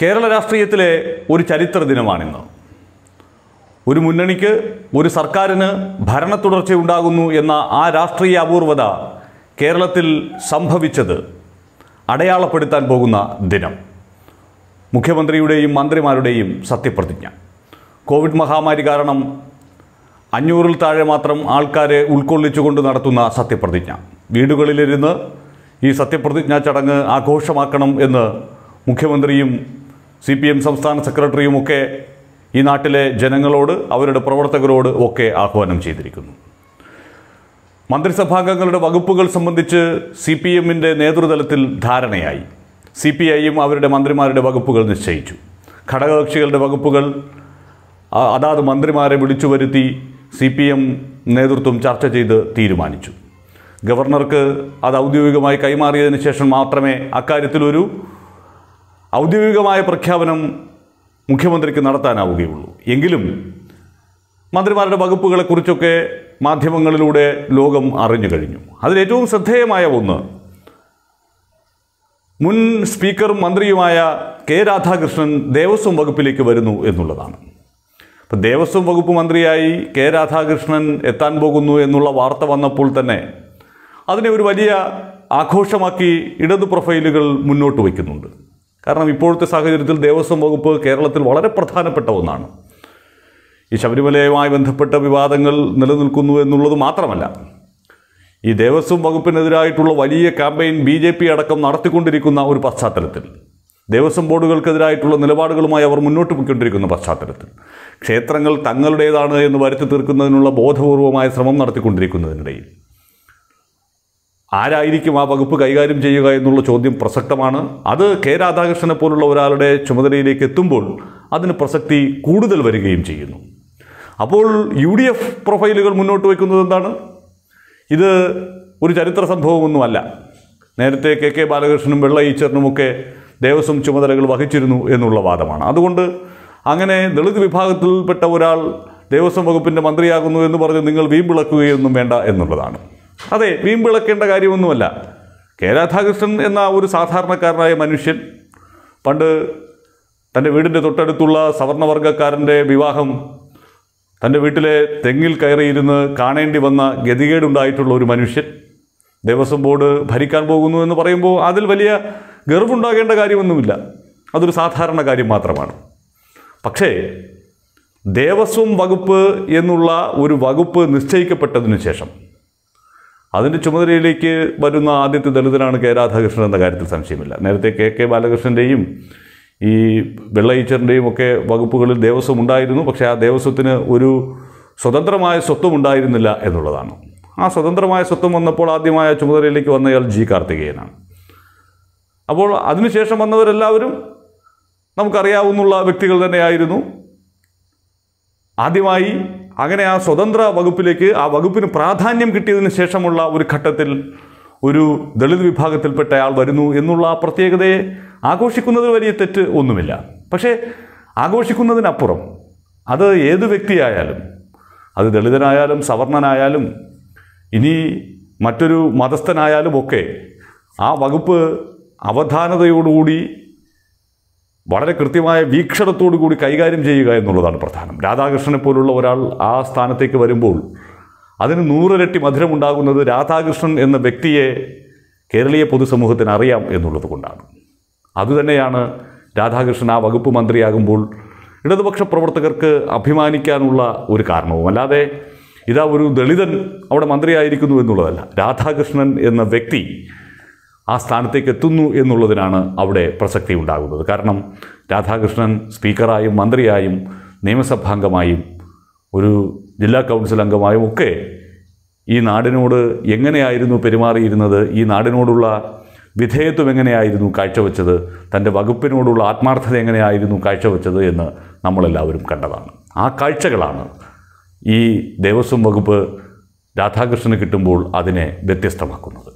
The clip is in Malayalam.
കേരള രാഷ്ട്രീയത്തിലെ ഒരു ചരിത്ര ദിനമാണിന്ന് ഒരു മുന്നണിക്ക് ഒരു സർക്കാരിന് ഭരണ തുടർച്ചയുണ്ടാകുന്നു എന്ന ആ രാഷ്ട്രീയ അപൂർവത കേരളത്തിൽ സംഭവിച്ചത് അടയാളപ്പെടുത്താൻ പോകുന്ന ദിനം മുഖ്യമന്ത്രിയുടെയും മന്ത്രിമാരുടെയും സത്യപ്രതിജ്ഞ കോവിഡ് മഹാമാരി കാരണം അഞ്ഞൂറിൽ താഴെ മാത്രം ആൾക്കാരെ ഉൾക്കൊള്ളിച്ചുകൊണ്ട് നടത്തുന്ന സത്യപ്രതിജ്ഞ വീടുകളിലിരുന്ന് ഈ സത്യപ്രതിജ്ഞാ ചടങ്ങ് ആഘോഷമാക്കണം എന്ന് മുഖ്യമന്ത്രിയും സി പി എം സംസ്ഥാന സെക്രട്ടറിയുമൊക്കെ ഈ നാട്ടിലെ ജനങ്ങളോട് അവരുടെ പ്രവർത്തകരോട് ഒക്കെ ആഹ്വാനം ചെയ്തിരിക്കുന്നു മന്ത്രിസഭാംഗങ്ങളുടെ വകുപ്പുകൾ സംബന്ധിച്ച് സി പി എമ്മിൻ്റെ നേതൃതലത്തിൽ ധാരണയായി സി പി ഐയും അവരുടെ മന്ത്രിമാരുടെ വകുപ്പുകൾ നിശ്ചയിച്ചു ഘടകകക്ഷികളുടെ വകുപ്പുകൾ അതാത് മന്ത്രിമാരെ വിളിച്ചു വരുത്തി സി പി എം നേതൃത്വം ചർച്ച ചെയ്ത് തീരുമാനിച്ചു ഗവർണർക്ക് അത് ഔദ്യോഗികമായി കൈമാറിയതിന് ശേഷം മാത്രമേ അക്കാര്യത്തിലൊരു ഔദ്യോഗികമായ പ്രഖ്യാപനം മുഖ്യമന്ത്രിക്ക് നടത്താനാവുകയുള്ളൂ എങ്കിലും മന്ത്രിമാരുടെ വകുപ്പുകളെക്കുറിച്ചൊക്കെ മാധ്യമങ്ങളിലൂടെ ലോകം അറിഞ്ഞു കഴിഞ്ഞു അതിലേറ്റവും ശ്രദ്ധേയമായ ഒന്ന് മുൻ സ്പീക്കറും മന്ത്രിയുമായ കെ രാധാകൃഷ്ണൻ ദേവസ്വം വകുപ്പിലേക്ക് വരുന്നു എന്നുള്ളതാണ് അപ്പോൾ ദേവസ്വം വകുപ്പ് മന്ത്രിയായി കെ രാധാകൃഷ്ണൻ എത്താൻ പോകുന്നു എന്നുള്ള വാർത്ത വന്നപ്പോൾ തന്നെ അതിനെ ഒരു വലിയ ആഘോഷമാക്കി ഇടതു പ്രൊഫൈലുകൾ മുന്നോട്ട് വയ്ക്കുന്നുണ്ട് കാരണം ഇപ്പോഴത്തെ സാഹചര്യത്തിൽ ദേവസ്വം വകുപ്പ് കേരളത്തിൽ വളരെ പ്രധാനപ്പെട്ട ഒന്നാണ് ഈ ശബരിമലയുമായി ബന്ധപ്പെട്ട വിവാദങ്ങൾ നിലനിൽക്കുന്നു എന്നുള്ളത് മാത്രമല്ല ഈ ദേവസ്വം വകുപ്പിനെതിരായിട്ടുള്ള വലിയ ക്യാമ്പയിൻ ബി ജെ പി അടക്കം നടത്തിക്കൊണ്ടിരിക്കുന്ന ഒരു പശ്ചാത്തലത്തിൽ ദേവസ്വം ബോർഡുകൾക്കെതിരായിട്ടുള്ള നിലപാടുകളുമായി അവർ മുന്നോട്ട് പോയിക്കൊണ്ടിരിക്കുന്ന പശ്ചാത്തലത്തിൽ ക്ഷേത്രങ്ങൾ തങ്ങളുടേതാണ് എന്ന് വരുത്തി തീർക്കുന്നതിനുള്ള ബോധപൂർവമായ ശ്രമം നടത്തിക്കൊണ്ടിരിക്കുന്നതിനിടയിൽ ആരായിരിക്കും ആ വകുപ്പ് കൈകാര്യം ചെയ്യുക എന്നുള്ള ചോദ്യം പ്രസക്തമാണ് അത് കെ രാധാകൃഷ്ണനെ പോലുള്ള ഒരാളുടെ ചുമതലയിലേക്ക് എത്തുമ്പോൾ അതിന് പ്രസക്തി കൂടുതൽ വരികയും ചെയ്യുന്നു അപ്പോൾ യു ഡി എഫ് പ്രൊഫൈലുകൾ മുന്നോട്ട് വയ്ക്കുന്നത് എന്താണ് ഇത് ഒരു ചരിത്ര സംഭവമൊന്നുമല്ല നേരത്തെ കെ കെ ബാലകൃഷ്ണനും വെള്ള ഈച്ചറിനുമൊക്കെ ദേവസ്വം ചുമതലകൾ വഹിച്ചിരുന്നു എന്നുള്ള വാദമാണ് അതുകൊണ്ട് അങ്ങനെ ദളിത് വിഭാഗത്തിൽപ്പെട്ട ഒരാൾ ദേവസ്വം വകുപ്പിൻ്റെ മന്ത്രിയാകുന്നു എന്ന് പറഞ്ഞ് നിങ്ങൾ വീമ്പിളക്കുകയൊന്നും വേണ്ട എന്നുള്ളതാണ് അതെ വീമ്പിളക്കേണ്ട കാര്യമൊന്നുമല്ല കെ രാധാകൃഷ്ണൻ എന്ന ഒരു സാധാരണക്കാരനായ മനുഷ്യൻ പണ്ട് തൻ്റെ വീടിൻ്റെ തൊട്ടടുത്തുള്ള സവർണവർഗക്കാരൻ്റെ വിവാഹം തൻ്റെ വീട്ടിലെ തെങ്ങിൽ കയറിയിരുന്ന് കാണേണ്ടി വന്ന ഗതികേടുണ്ടായിട്ടുള്ള ഒരു മനുഷ്യൻ ദേവസ്വം ബോർഡ് ഭരിക്കാൻ പോകുന്നു എന്ന് പറയുമ്പോൾ അതിൽ വലിയ ഗർവുണ്ടാകേണ്ട കാര്യമൊന്നുമില്ല അതൊരു സാധാരണ കാര്യം മാത്രമാണ് പക്ഷേ ദേവസ്വം വകുപ്പ് എന്നുള്ള ഒരു വകുപ്പ് നിശ്ചയിക്കപ്പെട്ടതിന് ശേഷം അതിൻ്റെ ചുമതലയിലേക്ക് വരുന്ന ആദ്യത്തെ ദളിതനാണ് കെ രാധാകൃഷ്ണൻ എന്ന കാര്യത്തിൽ സംശയമില്ല നേരത്തെ കെ കെ ബാലകൃഷ്ണൻ്റെയും ഈ വെള്ളയീച്ചറിൻ്റെയും ഒക്കെ വകുപ്പുകളിൽ ദേവസ്വം ഉണ്ടായിരുന്നു പക്ഷേ ആ ദേവസ്വത്തിന് ഒരു സ്വതന്ത്രമായ സ്വത്വം ഉണ്ടായിരുന്നില്ല എന്നുള്ളതാണ് ആ സ്വതന്ത്രമായ സ്വത്വം വന്നപ്പോൾ ആദ്യമായ ചുമതലയിലേക്ക് വന്നയാൾ ജി കാർത്തികേയനാണ് അപ്പോൾ അതിനുശേഷം വന്നവരെല്ലാവരും നമുക്കറിയാവുന്ന വ്യക്തികൾ തന്നെയായിരുന്നു ആദ്യമായി അങ്ങനെ ആ സ്വതന്ത്ര വകുപ്പിലേക്ക് ആ വകുപ്പിന് പ്രാധാന്യം കിട്ടിയതിന് ശേഷമുള്ള ഒരു ഘട്ടത്തിൽ ഒരു ദളിത് വിഭാഗത്തിൽപ്പെട്ട ആൾ വരുന്നു എന്നുള്ള ആ പ്രത്യേകതയെ ആഘോഷിക്കുന്നതിൽ വലിയ തെറ്റ് ഒന്നുമില്ല പക്ഷേ ആഘോഷിക്കുന്നതിനപ്പുറം അത് ഏത് വ്യക്തിയായാലും അത് ദളിതനായാലും സവർണനായാലും ഇനി മറ്റൊരു മതസ്ഥനായാലും ഒക്കെ ആ വകുപ്പ് അവധാനതയോടുകൂടി വളരെ കൃത്യമായ വീക്ഷണത്തോടു കൂടി കൈകാര്യം ചെയ്യുക എന്നുള്ളതാണ് പ്രധാനം രാധാകൃഷ്ണനെ പോലുള്ള ഒരാൾ ആ സ്ഥാനത്തേക്ക് വരുമ്പോൾ അതിന് നൂറിരട്ടി മധുരമുണ്ടാകുന്നത് രാധാകൃഷ്ണൻ എന്ന വ്യക്തിയെ കേരളീയ പൊതുസമൂഹത്തിന് അറിയാം എന്നുള്ളത് കൊണ്ടാണ് അതുതന്നെയാണ് രാധാകൃഷ്ണൻ ആ വകുപ്പ് മന്ത്രിയാകുമ്പോൾ ഇടതുപക്ഷ പ്രവർത്തകർക്ക് അഭിമാനിക്കാനുള്ള ഒരു കാരണവും അല്ലാതെ ഇതാ ഒരു ദളിതൻ അവിടെ മന്ത്രിയായിരിക്കുന്നു എന്നുള്ളതല്ല രാധാകൃഷ്ണൻ എന്ന വ്യക്തി ആ സ്ഥാനത്തേക്ക് എത്തുന്നു എന്നുള്ളതിനാണ് അവിടെ പ്രസക്തി ഉണ്ടാകുന്നത് കാരണം രാധാകൃഷ്ണൻ സ്പീക്കറായും മന്ത്രിയായും നിയമസഭാംഗമായും ഒരു ജില്ലാ കൗൺസിൽ അംഗമായും ഒക്കെ ഈ നാടിനോട് എങ്ങനെയായിരുന്നു പെരുമാറിയിരുന്നത് ഈ നാടിനോടുള്ള വിധേയത്വം എങ്ങനെയായിരുന്നു കാഴ്ചവെച്ചത് തൻ്റെ വകുപ്പിനോടുള്ള ആത്മാർത്ഥത എങ്ങനെയായിരുന്നു കാഴ്ചവെച്ചത് എന്ന് നമ്മളെല്ലാവരും കണ്ടതാണ് ആ കാഴ്ചകളാണ് ഈ ദേവസ്വം വകുപ്പ് രാധാകൃഷ്ണന് കിട്ടുമ്പോൾ അതിനെ വ്യത്യസ്തമാക്കുന്നത്